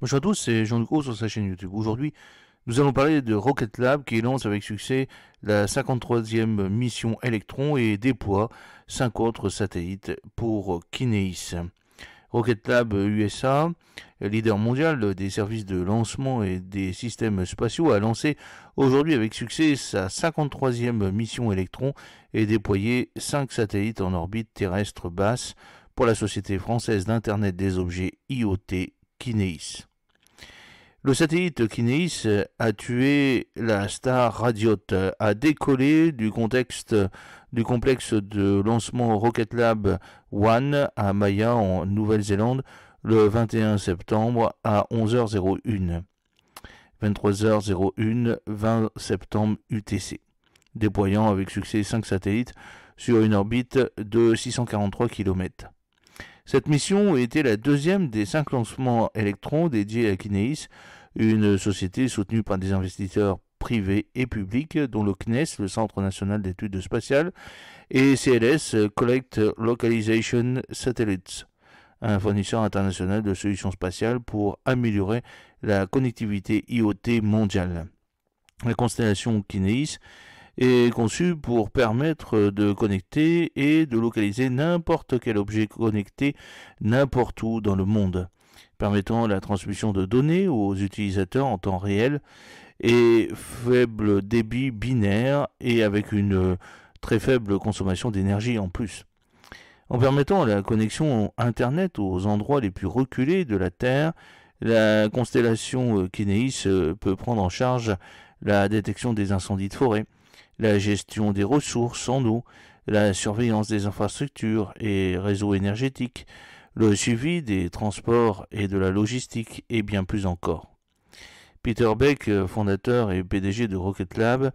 Bonjour à tous, c'est Jean-Luc sur sa chaîne YouTube. Aujourd'hui, nous allons parler de Rocket Lab qui lance avec succès la 53e mission Electron et déploie 5 autres satellites pour Kineis. Rocket Lab USA, leader mondial des services de lancement et des systèmes spatiaux, a lancé aujourd'hui avec succès sa 53e mission Electron et déployé 5 satellites en orbite terrestre basse pour la société française d'Internet des objets IoT Kineis. Le satellite Kineis a tué la star Radiote, a décollé du contexte du complexe de lancement Rocket Lab One à Maya en Nouvelle-Zélande le 21 septembre à 11h01. 23h01, 20 septembre UTC, déployant avec succès cinq satellites sur une orbite de 643 km. Cette mission était la deuxième des cinq lancements Electron dédiés à Kineis, une société soutenue par des investisseurs privés et publics, dont le CNES, le Centre national d'études spatiales, et CLS, Collect Localization Satellites, un fournisseur international de solutions spatiales pour améliorer la connectivité IoT mondiale. La constellation Kineis est conçu pour permettre de connecter et de localiser n'importe quel objet connecté n'importe où dans le monde, permettant la transmission de données aux utilisateurs en temps réel et faible débit binaire et avec une euh, très faible consommation d'énergie en plus. En permettant la connexion Internet aux endroits les plus reculés de la Terre, la constellation Kineis euh, peut prendre en charge la détection des incendies de forêt, la gestion des ressources en eau, la surveillance des infrastructures et réseaux énergétiques, le suivi des transports et de la logistique et bien plus encore. Peter Beck, fondateur et PDG de Rocket Lab,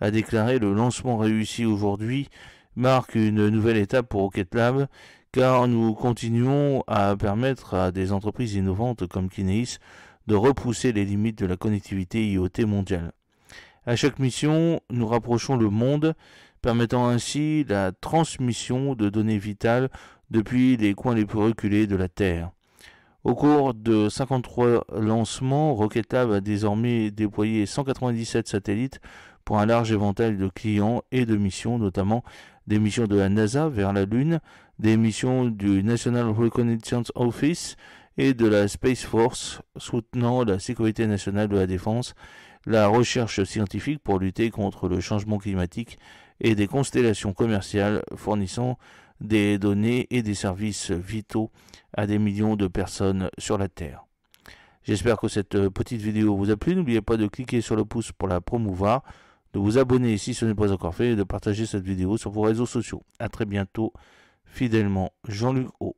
a déclaré le lancement réussi aujourd'hui marque une nouvelle étape pour Rocket Lab car nous continuons à permettre à des entreprises innovantes comme Kineis de repousser les limites de la connectivité IoT mondiale. À chaque mission, nous rapprochons le monde, permettant ainsi la transmission de données vitales depuis les coins les plus reculés de la Terre. Au cours de 53 lancements, Rocket Lab a désormais déployé 197 satellites pour un large éventail de clients et de missions, notamment des missions de la NASA vers la Lune, des missions du National Reconnaissance Office et de la Space Force soutenant la sécurité nationale de la défense, la recherche scientifique pour lutter contre le changement climatique et des constellations commerciales fournissant des données et des services vitaux à des millions de personnes sur la Terre. J'espère que cette petite vidéo vous a plu. N'oubliez pas de cliquer sur le pouce pour la promouvoir, de vous abonner si ce n'est pas encore fait et de partager cette vidéo sur vos réseaux sociaux. A très bientôt, fidèlement, Jean-Luc O.